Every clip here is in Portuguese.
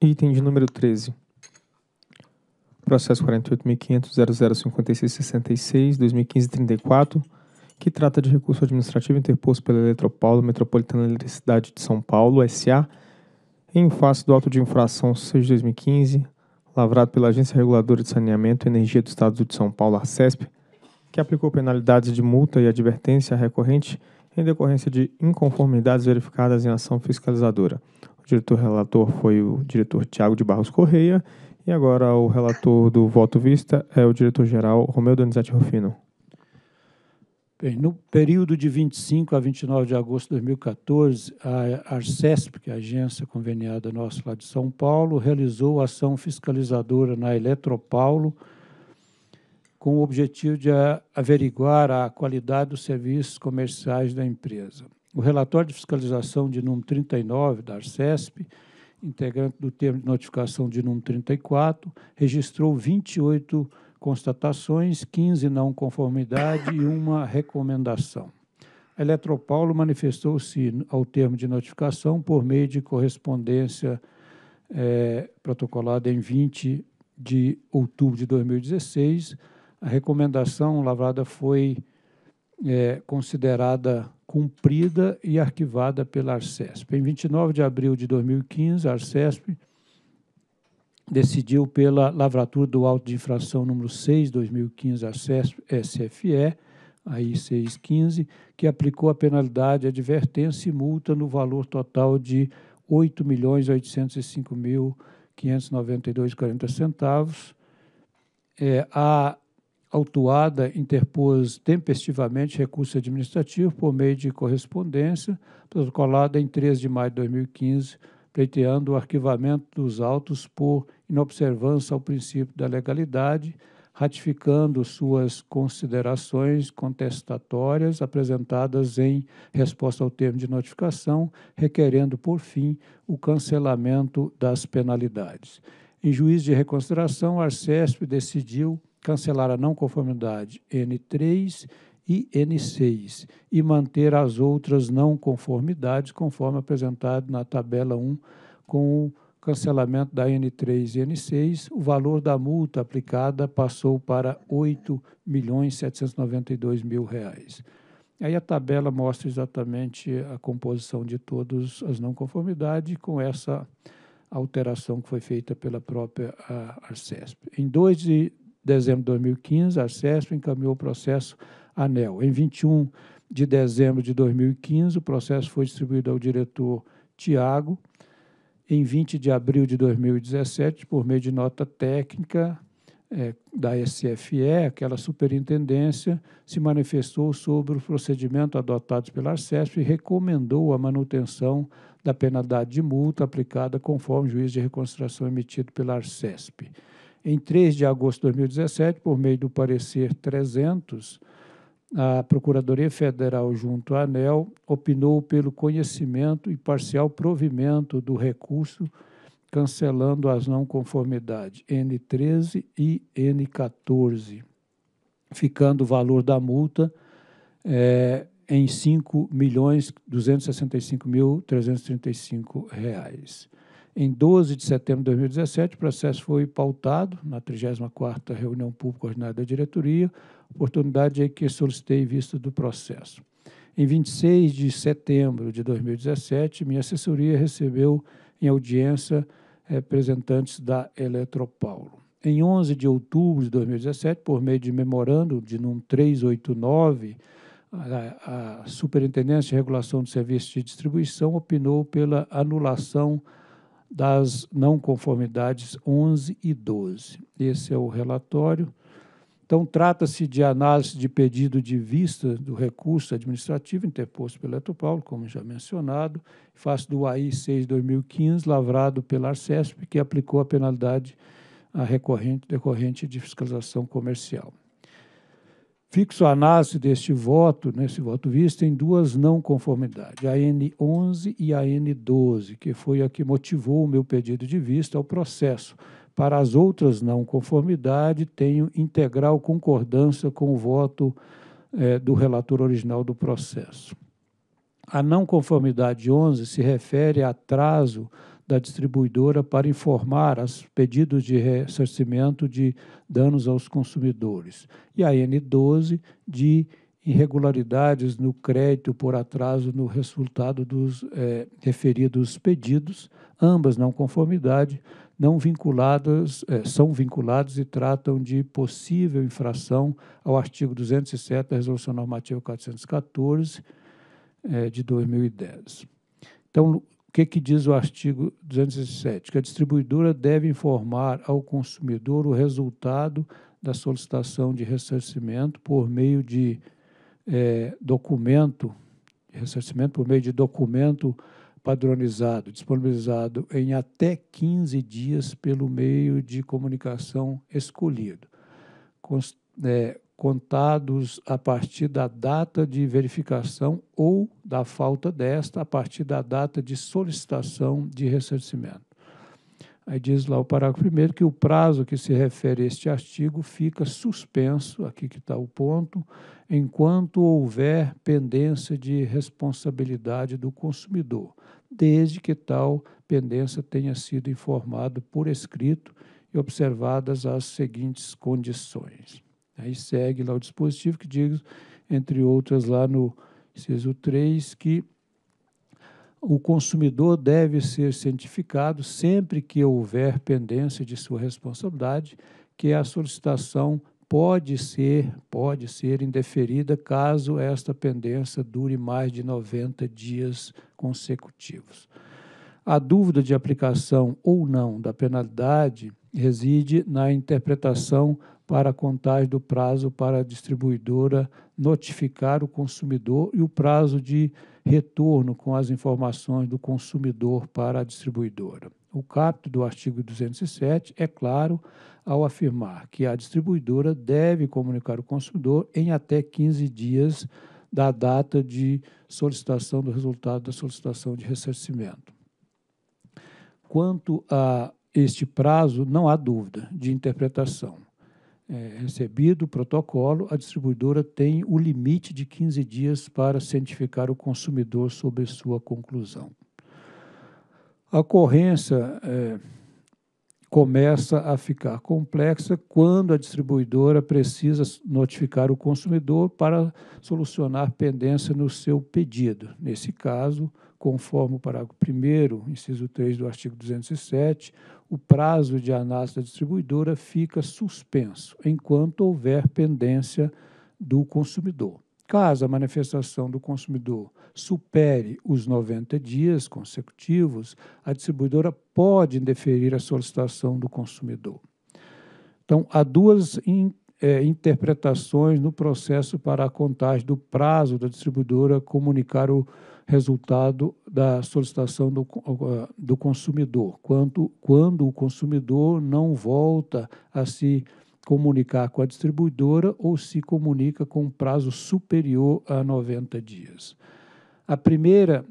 Item de número 13. Processo 48.500.0056.66.2015.34, que trata de recurso administrativo interposto pela Eletropaulo Metropolitana Eletricidade de São Paulo, S.A., em face do auto de infração 6 de 2015, lavrado pela Agência Reguladora de Saneamento e Energia do Estado de São Paulo, ARCESP, que aplicou penalidades de multa e advertência recorrente em decorrência de inconformidades verificadas em ação fiscalizadora, diretor relator foi o diretor Tiago de Barros Correia e agora o relator do voto vista é o diretor-geral Romeu Donizete Rufino. Bem, no período de 25 a 29 de agosto de 2014, a Arcesp, que é a agência conveniada nossa lá de São Paulo, realizou ação fiscalizadora na Eletropaulo com o objetivo de averiguar a qualidade dos serviços comerciais da empresa. O relatório de fiscalização de número 39 da Arcesp, integrante do termo de notificação de número 34, registrou 28 constatações, 15 não conformidade e uma recomendação. A Eletropaulo manifestou-se ao termo de notificação por meio de correspondência é, protocolada em 20 de outubro de 2016. A recomendação lavrada foi é, considerada cumprida e arquivada pela Arcesp. Em 29 de abril de 2015, a Arcesp decidiu pela lavratura do auto de infração número 6, 2015, Arcesp SFE, aí 615, que aplicou a penalidade, advertência e multa no valor total de R$ 8.805.592,40. É, a autuada interpôs tempestivamente recurso administrativo por meio de correspondência protocolada em 13 de maio de 2015, pleiteando o arquivamento dos autos por inobservância ao princípio da legalidade, ratificando suas considerações contestatórias apresentadas em resposta ao termo de notificação, requerendo, por fim, o cancelamento das penalidades. Em juízo de reconsideração, a Arcesp decidiu cancelar a não conformidade N3 e N6 e manter as outras não conformidades conforme apresentado na tabela 1 com o cancelamento da N3 e N6, o valor da multa aplicada passou para R$ 8.792.000. Aí a tabela mostra exatamente a composição de todas as não conformidades com essa alteração que foi feita pela própria Arcesp. Em 2 de dezembro de 2015, a CESP encaminhou o processo ANEL. Em 21 de dezembro de 2015, o processo foi distribuído ao diretor Tiago. Em 20 de abril de 2017, por meio de nota técnica é, da SFE, aquela superintendência, se manifestou sobre o procedimento adotado pela CESP e recomendou a manutenção da penalidade de multa aplicada conforme o juiz de reconstrução emitido pela CESP. Em 3 de agosto de 2017, por meio do parecer 300, a Procuradoria Federal, junto à ANEL, opinou pelo conhecimento e parcial provimento do recurso, cancelando as não conformidades N13 e N14, ficando o valor da multa é, em R$ 5.265.335. Em 12 de setembro de 2017, o processo foi pautado na 34ª reunião pública ordinária da diretoria, oportunidade que solicitei vista do processo. Em 26 de setembro de 2017, minha assessoria recebeu em audiência representantes da Eletropaulo. Em 11 de outubro de 2017, por meio de memorando de número 389, a, a Superintendência de Regulação de Serviços de Distribuição opinou pela anulação das não conformidades 11 e 12. Esse é o relatório. Então, trata-se de análise de pedido de vista do recurso administrativo interposto pelo Eletropaulo, como já mencionado, face do AI 6-2015, lavrado pela Arcesp, que aplicou a penalidade a recorrente, decorrente de fiscalização comercial. Fixo a análise deste voto, nesse voto visto, em duas não conformidades, a N11 e a N12, que foi a que motivou o meu pedido de vista ao processo. Para as outras não conformidades tenho integral concordância com o voto eh, do relator original do processo. A não conformidade 11 se refere a atraso da distribuidora para informar os pedidos de ressarcimento de danos aos consumidores. E a N12 de irregularidades no crédito por atraso no resultado dos é, referidos pedidos, ambas não conformidade, não vinculadas, é, são vinculados e tratam de possível infração ao artigo 207 da Resolução Normativa 414 é, eh, de 2010. Então, o que, que diz o artigo 207? Que a distribuidora deve informar ao consumidor o resultado da solicitação de ressarcimento por meio de é, documento, ressarcimento por meio de documento padronizado, disponibilizado em até 15 dias pelo meio de comunicação escolhido. Const, é, contados a partir da data de verificação ou da falta desta a partir da data de solicitação de ressarcimento. Aí diz lá o parágrafo primeiro que o prazo que se refere a este artigo fica suspenso, aqui que está o ponto, enquanto houver pendência de responsabilidade do consumidor, desde que tal pendência tenha sido informado por escrito e observadas as seguintes condições. Aí segue lá o dispositivo que diz, entre outras, lá no inciso 3, que o consumidor deve ser cientificado sempre que houver pendência de sua responsabilidade, que a solicitação pode ser, pode ser indeferida caso esta pendência dure mais de 90 dias consecutivos. A dúvida de aplicação ou não da penalidade reside na interpretação para a contagem do prazo para a distribuidora notificar o consumidor e o prazo de retorno com as informações do consumidor para a distribuidora. O capto do artigo 207 é claro ao afirmar que a distribuidora deve comunicar o consumidor em até 15 dias da data de solicitação do resultado da solicitação de ressarcimento. Quanto a este prazo, não há dúvida de interpretação é, recebido o protocolo, a distribuidora tem o limite de 15 dias para cientificar o consumidor sobre sua conclusão. A ocorrência é, começa a ficar complexa quando a distribuidora precisa notificar o consumidor para solucionar pendência no seu pedido. Nesse caso, conforme o parágrafo 1, inciso 3 do artigo 207, o prazo de análise da distribuidora fica suspenso enquanto houver pendência do consumidor. Caso a manifestação do consumidor supere os 90 dias consecutivos, a distribuidora pode indeferir a solicitação do consumidor. Então, há duas in, é, interpretações no processo para a contagem do prazo da distribuidora comunicar o resultado da solicitação do, do consumidor, quanto, quando o consumidor não volta a se comunicar com a distribuidora ou se comunica com um prazo superior a 90 dias. A primeira,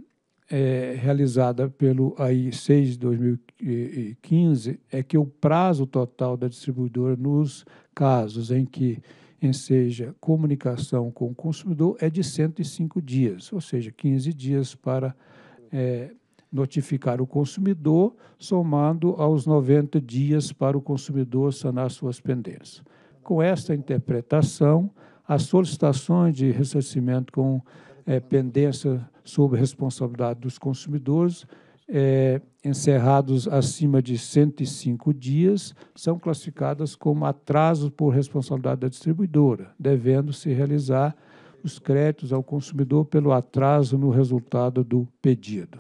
é, realizada pelo AI 6 de 2015, é que o prazo total da distribuidora nos casos em que em seja comunicação com o consumidor é de 105 dias, ou seja, 15 dias para é, notificar o consumidor, somando aos 90 dias para o consumidor sanar suas pendências. Com esta interpretação, as solicitações de ressarcimento com é, pendência sob responsabilidade dos consumidores é, encerrados acima de 105 dias são classificadas como atrasos por responsabilidade da distribuidora, devendo-se realizar os créditos ao consumidor pelo atraso no resultado do pedido.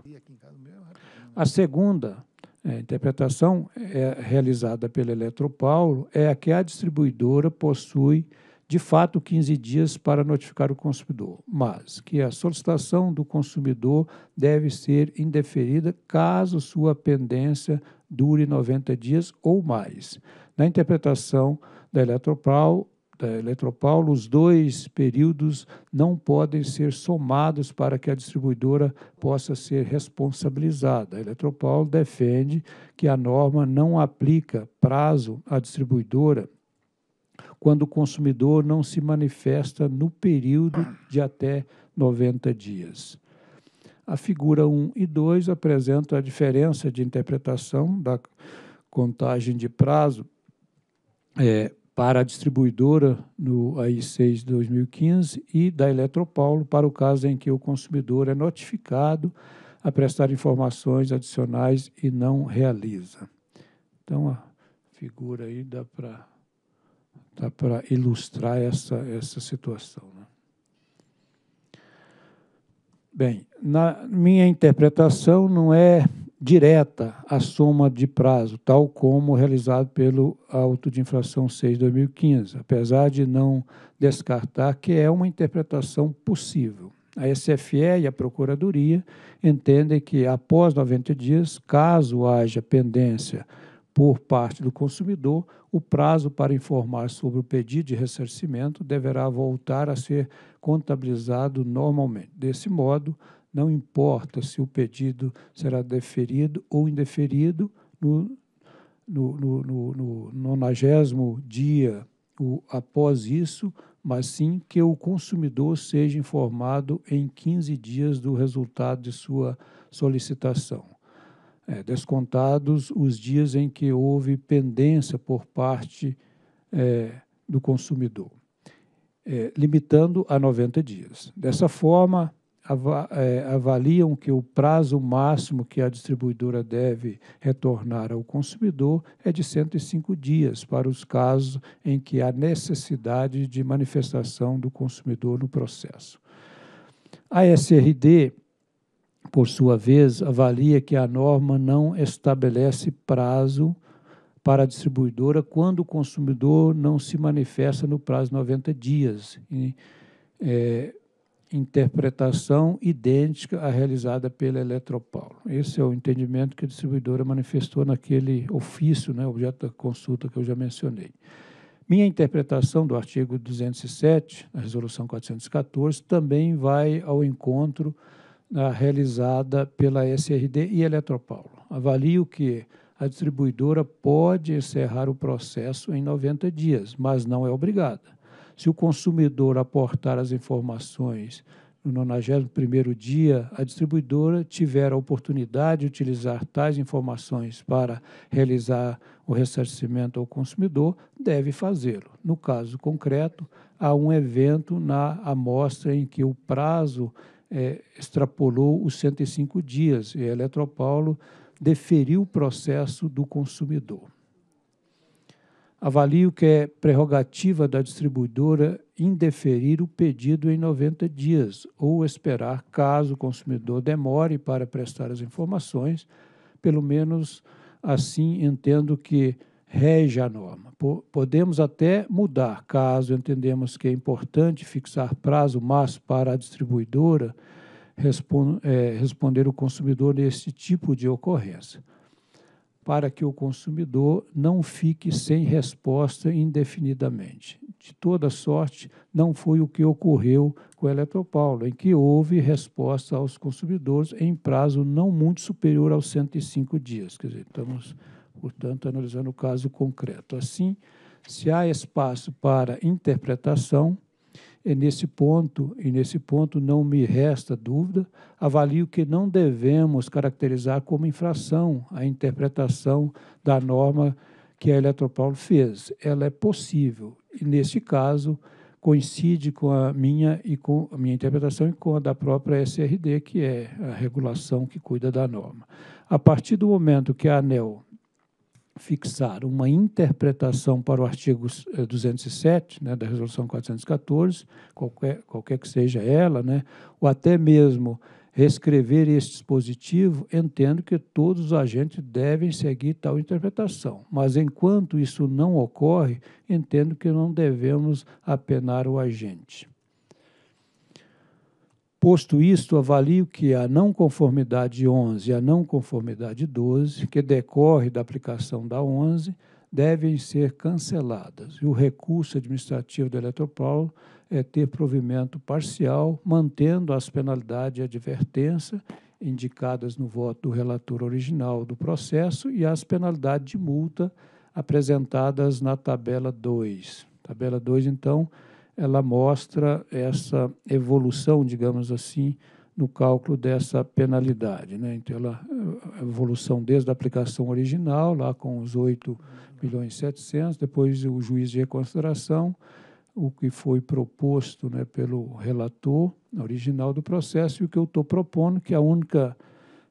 A segunda é, interpretação é realizada pela Eletropaulo é a que a distribuidora possui de fato 15 dias para notificar o consumidor, mas que a solicitação do consumidor deve ser indeferida caso sua pendência dure 90 dias ou mais. Na interpretação da Eletropaul, da Eletropaulo, os dois períodos não podem ser somados para que a distribuidora possa ser responsabilizada. A Eletropaulo defende que a norma não aplica prazo à distribuidora quando o consumidor não se manifesta no período de até 90 dias. A figura 1 e 2 apresentam a diferença de interpretação da contagem de prazo é, para a distribuidora no AI6 2015 e da Eletropaulo para o caso em que o consumidor é notificado a prestar informações adicionais e não realiza. Então, a figura aí dá para tá, para ilustrar essa, essa situação. Né? Bem, na minha interpretação não é direta a soma de prazo, tal como realizado pelo auto de inflação 6 2015, apesar de não descartar que é uma interpretação possível. A SFE e a Procuradoria entendem que após 90 dias, caso haja pendência por parte do consumidor, o prazo para informar sobre o pedido de ressarcimento deverá voltar a ser contabilizado normalmente. Desse modo, não importa se o pedido será deferido ou indeferido no, no, no, no, no nonagésimo dia o, após isso, mas sim que o consumidor seja informado em 15 dias do resultado de sua solicitação é, descontados os dias em que houve pendência por parte é, do consumidor, é, limitando a 90 dias. Dessa forma, é, avaliam que o prazo máximo que a distribuidora deve retornar ao consumidor é de 105 dias para os casos em que há necessidade de manifestação do consumidor no processo. A SRD por sua vez, avalia que a norma não estabelece prazo para a distribuidora quando o consumidor não se manifesta no prazo de 90 dias. E, é, interpretação idêntica à realizada pela Eletropaulo. Esse é o entendimento que a distribuidora manifestou naquele ofício, né, objeto da consulta que eu já mencionei. Minha interpretação do artigo 207, da resolução 414, também vai ao encontro realizada pela SRD e Eletropaulo. Avalio que a distribuidora pode encerrar o processo em 90 dias, mas não é obrigada. Se o consumidor aportar as informações no 91º dia, a distribuidora tiver a oportunidade de utilizar tais informações para realizar o ressarcimento ao consumidor, deve fazê-lo. No caso concreto, há um evento na amostra em que o prazo é, extrapolou os 105 dias e a Eletropaulo deferiu o processo do consumidor. Avalio que é prerrogativa da distribuidora indeferir o pedido em 90 dias ou esperar, caso o consumidor demore para prestar as informações, pelo menos assim entendo que rege a norma. Podemos até mudar, caso entendemos que é importante fixar prazo máximo para a distribuidora eh, responder o consumidor nesse tipo de ocorrência para que o consumidor não fique sem resposta indefinidamente. De toda sorte, não foi o que ocorreu com a Eletropaulo, em que houve resposta aos consumidores em prazo não muito superior aos 105 dias. Quer dizer, estamos, portanto, analisando o caso concreto. Assim, se há espaço para interpretação, é nesse ponto, e nesse ponto não me resta dúvida, avalio que não devemos caracterizar como infração a interpretação da norma que a Eletropaulo fez. Ela é possível e, neste caso, coincide com a minha e com a minha interpretação e com a da própria SRD, que é a regulação que cuida da norma. A partir do momento que a ANEL fixar uma interpretação para o artigo 207 eh, né, da Resolução 414, qualquer, qualquer que seja ela, né, ou até mesmo reescrever este dispositivo, entendo que todos os agentes devem seguir tal interpretação. Mas enquanto isso não ocorre, entendo que não devemos apenar o agente. Posto isto, avalio que a não conformidade 11 e a não conformidade 12, que decorre da aplicação da 11, devem ser canceladas. E o recurso administrativo do Eletropaulo é ter provimento parcial, mantendo as penalidades e advertência indicadas no voto do relator original do processo e as penalidades de multa apresentadas na tabela 2. Tabela 2, então, ela mostra essa evolução, digamos assim, no cálculo dessa penalidade. Né? Então, ela, a evolução desde a aplicação original, lá com os 8 milhões e 700, depois o juiz de reconsideração, o que foi proposto né, pelo relator original do processo e o que eu estou propondo, que a única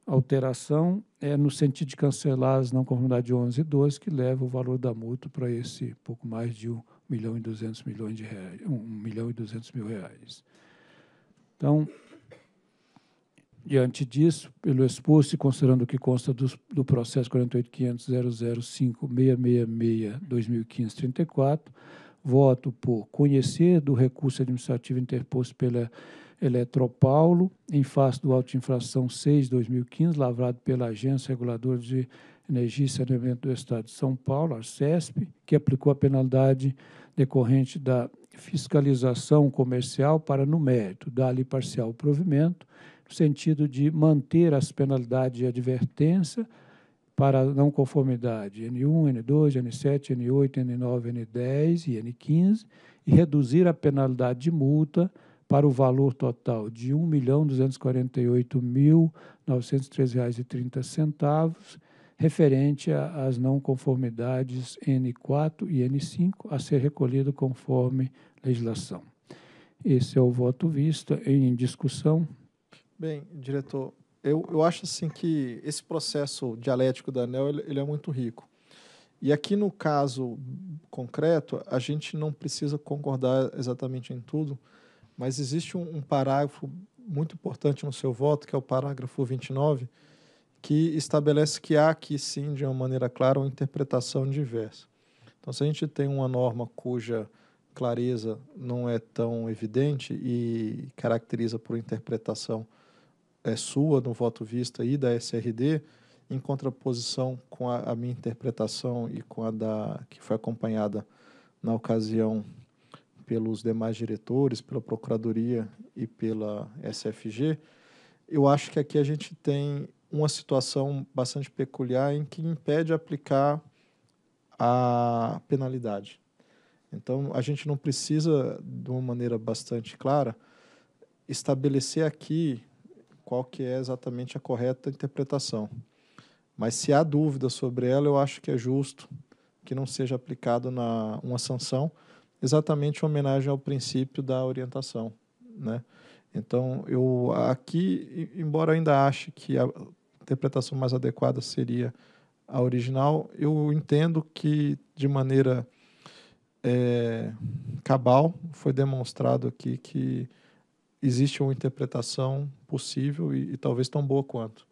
alteração é no sentido de cancelar as não conformidades de 11 e 12, que leva o valor da multa para esse pouco mais de um milhão e duzentos milhões de reais, 1 milhão e 200 mil reais. Então, diante disso, pelo exposto e considerando o que consta do, do processo 48.500.005.666.2015.34, voto por conhecer do recurso administrativo interposto pela Eletropaulo em face do auto de infração 6-2015, lavrado pela Agência Reguladora de Energia e Saneamento do Estado de São Paulo, a CESP, que aplicou a penalidade decorrente da fiscalização comercial para, no mérito, dar-lhe parcial provimento, no sentido de manter as penalidades de advertência para não conformidade N1, N2, N7, N8, N9, N10 e N15 e reduzir a penalidade de multa para o valor total de R$ 1.248.913,30, referente às não conformidades N4 e N5 a ser recolhido conforme legislação. Esse é o voto visto em discussão. Bem, diretor, eu, eu acho assim que esse processo dialético da ANEL ele, ele é muito rico. E aqui no caso concreto, a gente não precisa concordar exatamente em tudo, mas existe um, um parágrafo muito importante no seu voto, que é o parágrafo 29, que estabelece que há aqui sim, de uma maneira clara, uma interpretação diversa. Então, se a gente tem uma norma cuja clareza não é tão evidente e caracteriza por interpretação é sua no voto vista e da SRD, em contraposição com a, a minha interpretação e com a da que foi acompanhada na ocasião pelos demais diretores, pela Procuradoria e pela SFG, eu acho que aqui a gente tem uma situação bastante peculiar em que impede aplicar a penalidade. Então, a gente não precisa, de uma maneira bastante clara, estabelecer aqui qual que é exatamente a correta interpretação. Mas se há dúvida sobre ela, eu acho que é justo que não seja aplicado na uma sanção, exatamente em homenagem ao princípio da orientação, né? Então, eu aqui, embora ainda ache que a interpretação mais adequada seria a original. Eu entendo que, de maneira é, cabal, foi demonstrado aqui que existe uma interpretação possível e, e talvez tão boa quanto.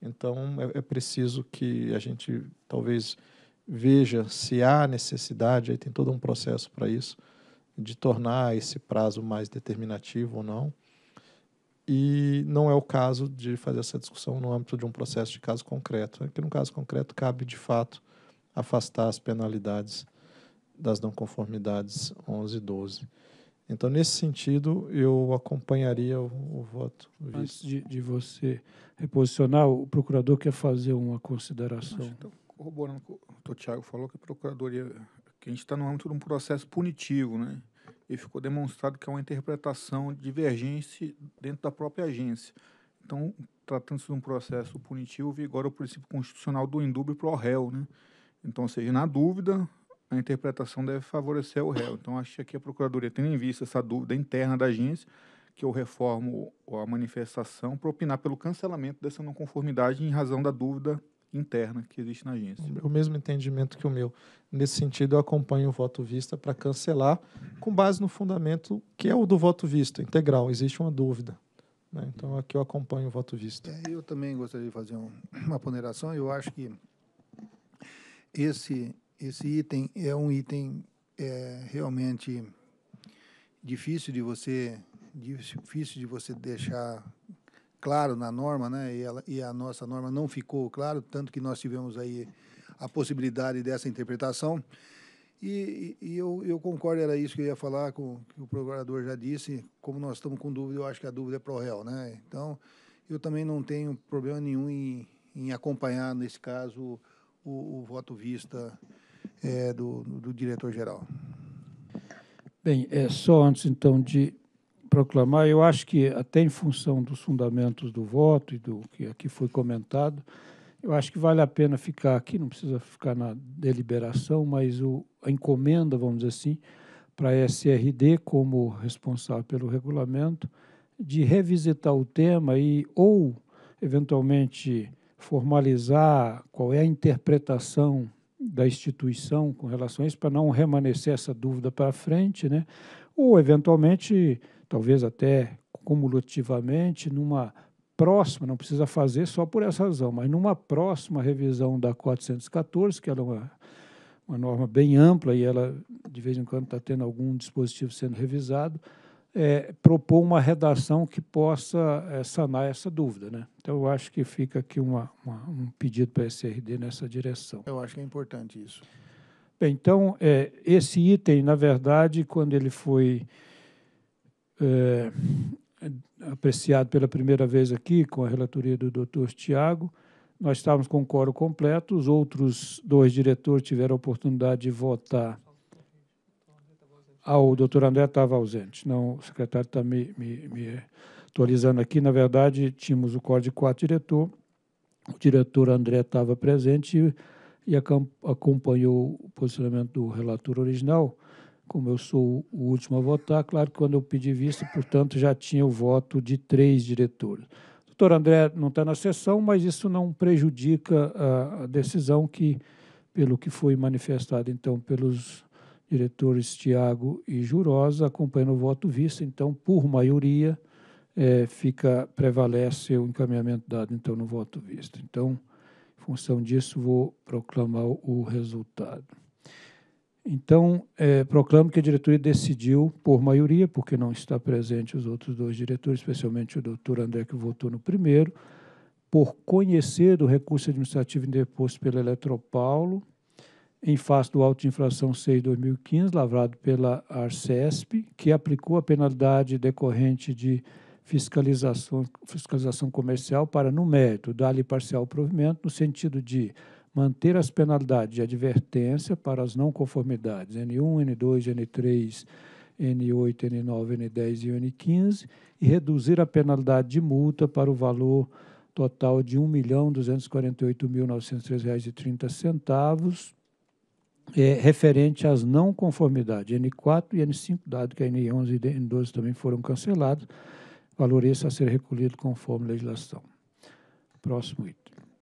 Então, é, é, preciso que a gente talvez veja se há necessidade, aí tem todo um processo para isso, de tornar esse prazo mais determinativo ou não, e não é o caso de fazer essa discussão no âmbito de um processo de caso concreto. Aqui, é no caso concreto, cabe de fato afastar as penalidades das não conformidades 11 e 12. Então, nesse sentido, eu acompanharia o, o voto. Vice. Antes de, de, você reposicionar, o procurador quer fazer uma consideração. Então, corroborando o que o Tiago falou, que a procuradoria, que a gente está no âmbito de um processo punitivo, né? e ficou demonstrado que é uma interpretação divergente dentro da própria agência. Então, tratando-se de um processo punitivo, vigora o princípio constitucional do indúbio pro réu, né? Então, ou seja, na dúvida, a interpretação deve favorecer o réu. Então, acho que aqui a Procuradoria, tendo em vista essa dúvida interna da agência, que eu reformo a manifestação, para opinar pelo cancelamento dessa não conformidade em razão da dúvida interna que existe na agência. O mesmo entendimento que o meu. Nesse sentido, eu acompanho o voto vista para cancelar, com base no fundamento que é o do voto vista, integral. Existe uma dúvida. Né? Então, aqui eu acompanho o voto vista. É, eu também gostaria de fazer um, uma ponderação. Eu acho que esse, esse item é um item é, realmente difícil de você difícil de você deixar claro na norma, né? E, ela, e a nossa norma não ficou claro, tanto que nós tivemos aí a possibilidade dessa interpretação. E, e eu, eu, concordo, era isso que eu ia falar, com que o procurador já disse. Como nós estamos com dúvida, eu acho que a dúvida é pro réu, né? Então, eu também não tenho problema nenhum em, em acompanhar, nesse caso, o, o voto vista é, do, do diretor-geral. Bem, é só antes, então, de proclamar, eu acho que até em função dos fundamentos do voto e do que aqui foi comentado, eu acho que vale a pena ficar aqui, não precisa ficar na deliberação, mas o, a encomenda, vamos dizer assim, para a SRD como responsável pelo regulamento, de revisitar o tema e ou eventualmente formalizar qual é a interpretação da instituição com relação a isso para não permanecer essa dúvida para frente, né? Ou eventualmente talvez até cumulativamente, numa próxima, não precisa fazer só por essa razão, mas numa próxima revisão da 414, que ela é uma, uma norma bem ampla e ela, de vez em quando, está tendo algum dispositivo sendo revisado, é, propor uma redação que possa é, sanar essa dúvida. Né? Então, eu acho que fica aqui uma, uma, um pedido para a SRD nessa direção. Eu acho que é importante isso. Bem, então, é, esse item, na verdade, quando ele foi é, apreciado pela primeira vez aqui, com a relatoria do doutor Tiago. Nós estávamos com o coro completo, os outros dois diretores tiveram a oportunidade de votar. Ah, o doutor André estava ausente, não, o secretário está me, me, me atualizando aqui. Na verdade, tínhamos o coro de quatro diretor, o diretor André estava presente e, e acompanhou o posicionamento do relator original como eu sou o último a votar, claro que quando eu pedi vista, portanto, já tinha o voto de três diretores. O doutor André não está na sessão, mas isso não prejudica a, a decisão que, pelo que foi manifestado, então, pelos diretores Tiago e Jurosa, acompanhando o voto vista, então, por maioria, é, fica prevalece o encaminhamento dado, então, no voto visto. Então, em função disso, vou proclamar o resultado. Então, é, proclamo que a diretoria decidiu, por maioria, porque não está presente os outros dois diretores, especialmente o doutor André, que votou no primeiro, por conhecer do recurso administrativo interposto pela Eletropaulo, em face do auto de infração 6 2015, lavrado pela Arcesp, que aplicou a penalidade decorrente de fiscalização, fiscalização comercial para, no mérito, dar-lhe parcial provimento, no sentido de manter as penalidades de advertência para as não conformidades N1, N2, N3, N8, N9, N10 e N15 e reduzir a penalidade de multa para o valor total de R$ 1.248.903,30 é, referente às não conformidades N4 e N5, dado que a N11 e N12 também foram cancelados, valor esse a ser recolhido conforme legislação. Próximo item.